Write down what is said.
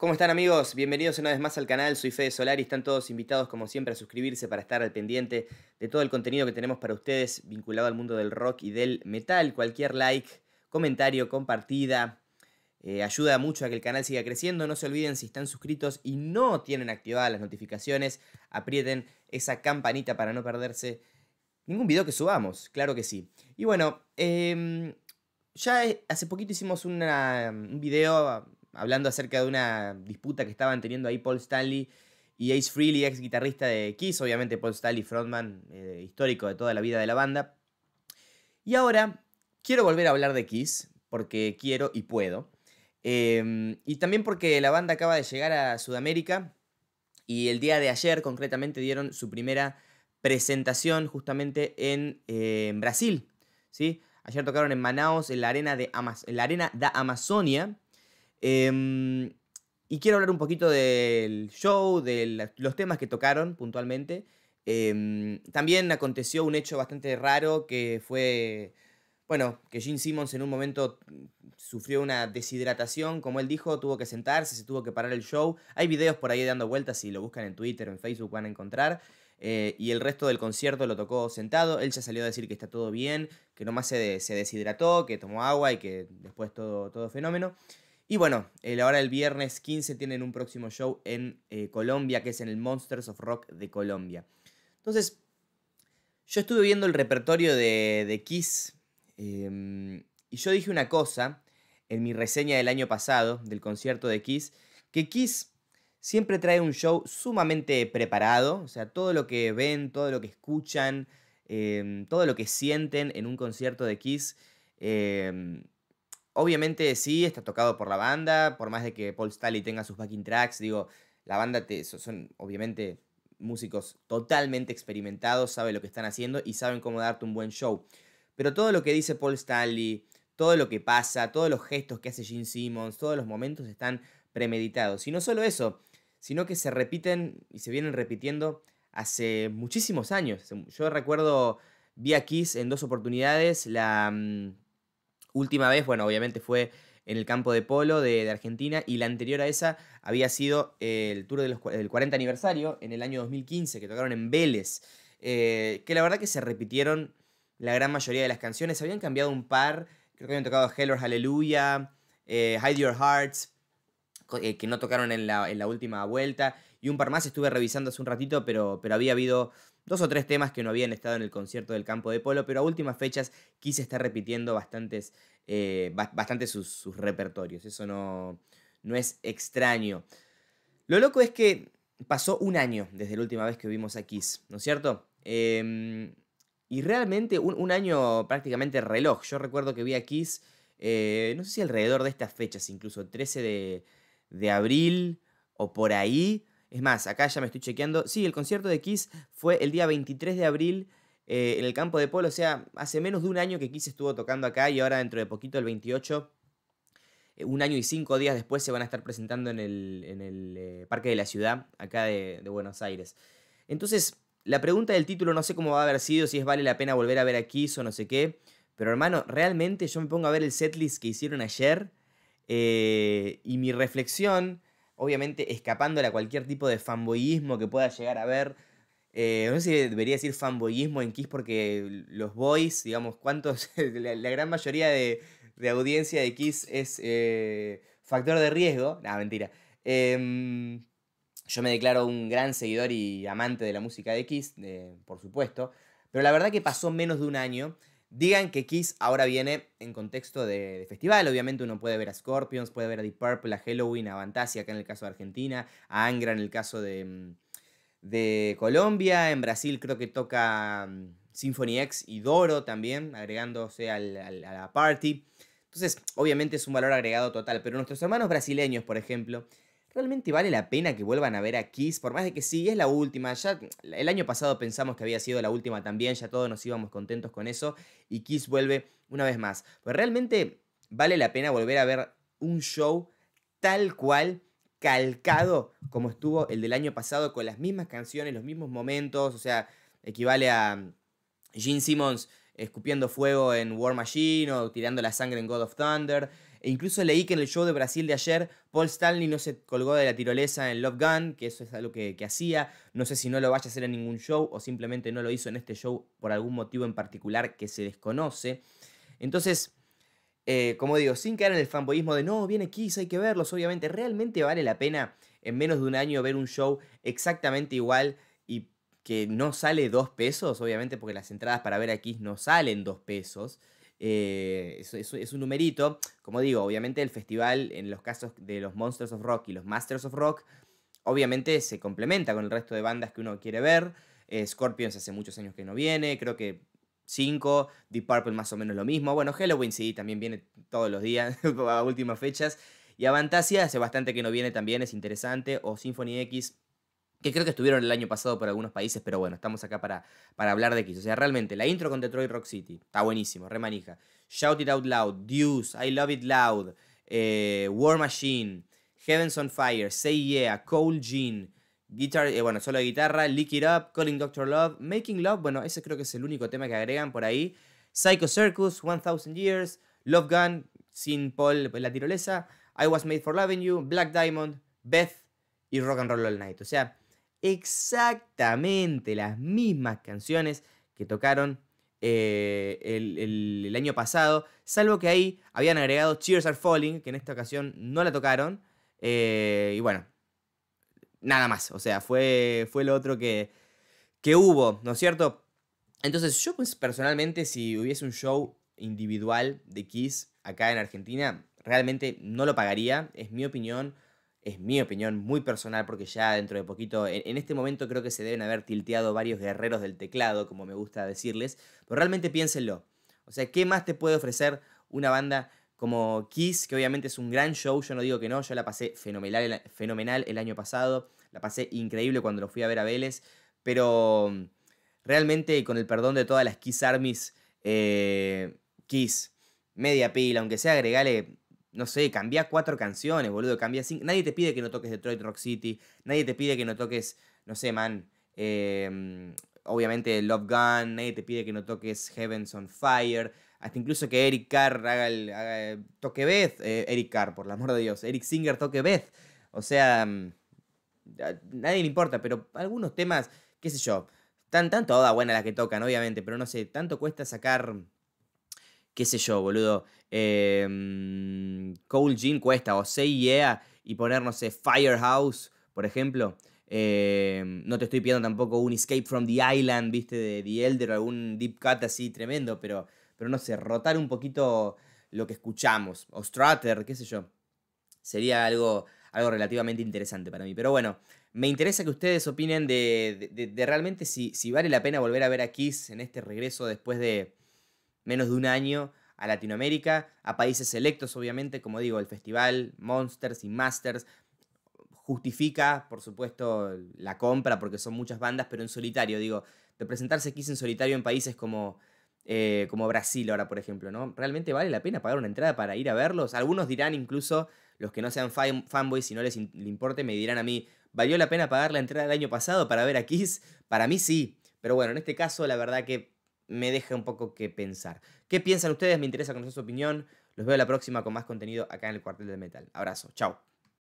¿Cómo están amigos? Bienvenidos una vez más al canal, soy Fede Solar y están todos invitados como siempre a suscribirse para estar al pendiente de todo el contenido que tenemos para ustedes vinculado al mundo del rock y del metal. Cualquier like, comentario, compartida, eh, ayuda mucho a que el canal siga creciendo. No se olviden si están suscritos y no tienen activadas las notificaciones, aprieten esa campanita para no perderse ningún video que subamos, claro que sí. Y bueno, em, ya hace poquito hicimos un video hablando acerca de una disputa que estaban teniendo ahí Paul Stanley y Ace Freely, ex guitarrista de Kiss, obviamente Paul Stanley, frontman eh, histórico de toda la vida de la banda. Y ahora quiero volver a hablar de Kiss, porque quiero y puedo. Em, y también porque la banda acaba de llegar a Sudamérica y el día de ayer concretamente dieron su primera presentación justamente en, eh, Brasil. ¿sí? Ayer tocaron en Manaus, en la arena, de en la arena da Amazonia. Em, y quiero hablar un poquito del show, de los temas que tocaron puntualmente. Em, también aconteció un hecho bastante raro que fue, bueno, que Gene Simmons en un momento sufrió una deshidratación, como él dijo, tuvo que sentarse, se tuvo que parar el show. Hay videos por ahí dando vueltas, si lo buscan en Twitter o en Facebook van a encontrar. Eh, y el resto del concierto lo tocó sentado. Él ya salió a decir que está todo bien, que nomás se, se deshidrató, que tomó agua y que después todo, todo fenómeno. Y bueno, ahora el viernes 15 tienen un próximo show en eh, Colombia, que es en el Monsters of Rock de Colombia. Entonces, yo estuve viendo el repertorio de, Kiss em, y yo dije una cosa en mi reseña del año pasado, del concierto de Kiss, que Kiss siempre trae un show sumamente preparado, o sea, todo lo que ven, todo lo que escuchan, em, todo lo que sienten en un concierto de Kiss em, obviamente sí, está tocado por la banda, por más de que Paul Stanley tenga sus backing tracks, digo, la banda son obviamente músicos totalmente experimentados, saben lo que están haciendo y saben cómo darte un buen show. Pero todo lo que dice Paul Stanley, todo lo que pasa, todos los gestos que hace Gene Simmons, todos los momentos están premeditados. Y no solo eso, sino que se repiten y se vienen repitiendo hace muchísimos años. Yo recuerdo, vi a Kiss en dos oportunidades, la mm, última vez, bueno, obviamente fue en el campo de polo de, Argentina y la anterior a esa había sido eh, el tour del 40 aniversario en el año 2015 que tocaron en Vélez, eh, que la verdad que se repitieron la gran mayoría de las canciones, habían cambiado un par, creo que habían tocado Hell or Hallelujah, eh, Hide Your Hearts, que no tocaron en la, última vuelta, y un par más estuve revisando hace un ratito, pero, pero había habido dos o tres temas que no habían estado en el concierto del campo de polo, pero a últimas fechas quise está repitiendo bastantes, eh, bastante sus, repertorios. Eso no, no es extraño. Lo loco es que pasó un año desde la última vez que vimos a Kiss, ¿no es cierto? Em, y realmente un, año prácticamente reloj. Yo recuerdo que vi a Kiss, eh, no sé si alrededor de estas fechas, incluso 13 de abril o por ahí. Es más, acá ya me estoy chequeando. Sí, el concierto de Kiss fue el día 23 de abril eh, en el campo de Polo. O sea, hace menos de un año que Kiss estuvo tocando acá y ahora dentro de poquito, el 28, eh, un año y cinco días después, se van a estar presentando en el, eh, Parque de la Ciudad, acá de, Buenos Aires. Entonces, la pregunta del título no sé cómo va a haber sido, si es vale la pena volver a ver a Kiss o no sé qué. Pero hermano, realmente yo me pongo a ver el setlist que hicieron ayer y mi reflexión obviamente escapándole a cualquier tipo de fanboyismo que pueda llegar a ver eh, no sé si debería decir fanboyismo en Kiss porque los boys, digamos, cuántos, la, gran mayoría de, de, audiencia de Kiss es eh, factor de riesgo. No, mentira. Em, yo me declaro un gran seguidor y amante de la música de Kiss, eh, por supuesto. Pero la verdad que pasó menos de un año Digan que Kiss ahora viene en contexto de, festival. Obviamente uno puede ver a Scorpions, puede ver a Deep Purple, a Halloween, a Fantasia acá en el caso de Argentina, a Angra en el caso de, mm, de Colombia. En Brasil creo que toca mm, Symphony X y Doro también, agregándose a la party. Entonces, obviamente es un valor agregado total, pero nuestros hermanos brasileños, por ejemplo, ¿Realmente vale la pena que vuelvan a ver a Kiss? Por más de que sí, es la última. Ya el año pasado pensamos que había sido la última también, ya todos nos íbamos contentos con eso. Y Kiss vuelve una vez más. Pero realmente vale la pena volver a ver un show tal cual, calcado como estuvo el del año pasado, con las mismas canciones, los mismos momentos. O sea, equivale a mm, Gene Simmons escupiendo fuego en War Machine o tirando la sangre en God of Thunder. E incluso leí que en el show de Brasil de ayer, Paul Stanley no se colgó de la tirolesa en Love Gun, que eso es algo que, hacía. No sé si no lo vaya a hacer en ningún show o simplemente no lo hizo en este show por algún motivo en particular que se desconoce. Entonces, eh, como digo, sin caer en el fanboyismo de no, viene Kiss, hay que verlos, obviamente, realmente vale la pena en menos de un año ver un show exactamente igual y que no sale dos pesos, obviamente, porque las entradas para ver a Kiss no salen dos pesos. Eh, es, un numerito. Como digo, obviamente el festival, en los casos de los Monsters of Rock y los Masters of Rock, obviamente se complementa con el resto de bandas que uno quiere ver. Eh, Scorpions hace muchos años que no viene, creo que 5, Deep Purple más o menos lo mismo. Bueno, Halloween sí, también viene todos los días a últimas fechas. Y Avantasia hace bastante que no viene también, es interesante. O Symphony X que creo que estuvieron el año pasado por algunos países, pero bueno, estamos acá para, para hablar de Kiss. O sea, realmente, la intro con Detroit Rock City está buenísimo, remanija. Shout It Out Loud, Deuce, I Love It Loud, eh, War Machine, Heavens on Fire, Say Yeah, Cold Gene, guitar, eh, bueno, solo de guitarra, Lick It Up, Calling Doctor Love, Making Love, bueno, ese creo que es el único tema que agregan por ahí. Psycho Circus, 1000 Years, Love Gun, Sin Paul, pues, la tirolesa, I Was Made for Loving You, Black Diamond, Beth y Rock and Roll All Night. O sea, exactamente las mismas canciones que tocaron eh, el, año pasado, salvo que ahí habían agregado Cheers Are Falling, que en esta ocasión no la tocaron, eh, y bueno, nada más, o sea, fue, fue lo otro que, que hubo, ¿no es cierto? Entonces yo pues, personalmente si hubiese un show individual de Kiss acá en Argentina, realmente no lo pagaría, es mi opinión es mi opinión muy personal porque ya dentro de poquito, en, este momento creo que se deben haber tilteado varios guerreros del teclado, como me gusta decirles, pero realmente piénsenlo. O sea, ¿qué más te puede ofrecer una banda como Kiss, que obviamente es un gran show, yo no digo que no, yo la pasé fenomenal, fenomenal el año pasado, la pasé increíble cuando lo fui a ver a Vélez, pero mm, realmente con el perdón de todas las Kiss Armies, eh, Kiss, media pila, aunque sea agregale no sé, cambia cuatro canciones, boludo, cambia cinco. Nadie te pide que no toques Detroit Rock City, nadie te pide que no toques, no sé, man, em, obviamente Love Gun, nadie te pide que no toques Heavens on Fire, hasta incluso que Eric Carr haga el, toque Beth, eh, Eric Carr, por el amor de Dios, Eric Singer toque Beth. O sea, mm, nadie le importa, pero algunos temas, qué sé yo, tan, tanto toda buena la que tocan, obviamente, pero no sé, tanto cuesta sacar qué sé yo, boludo, em, Cold Gin cuesta, o Say Yeah, y poner, no sé, Firehouse, por ejemplo. Em, no te estoy pidiendo tampoco un Escape from the Island, viste, de The Elder, o algún deep cut así tremendo, pero, pero no sé, rotar un poquito lo que escuchamos, o Strutter, qué sé yo. Sería algo, algo relativamente interesante para mí. Pero bueno, me interesa que ustedes opinen de, de, realmente si, si vale la pena volver a ver a Kiss en este regreso después de, menos de un año a Latinoamérica, a países selectos obviamente, como digo, el festival Monsters y Masters justifica, por supuesto, la compra porque son muchas bandas, pero en solitario, digo, de presentarse Kiss en solitario en países como, eh, como Brasil ahora, por ejemplo, ¿no? ¿Realmente vale la pena pagar una entrada para ir a verlos? Algunos dirán incluso, los que no sean fanboys si no les importe, me dirán a mí, ¿valió la pena pagar la entrada del año pasado para ver a Kiss? Para mí sí, pero bueno, en este caso la verdad que me deja un poco que pensar. ¿Qué piensan ustedes? Me interesa conocer su opinión. Los veo la próxima con más contenido acá en el Cuartel del Metal. Abrazo, chao.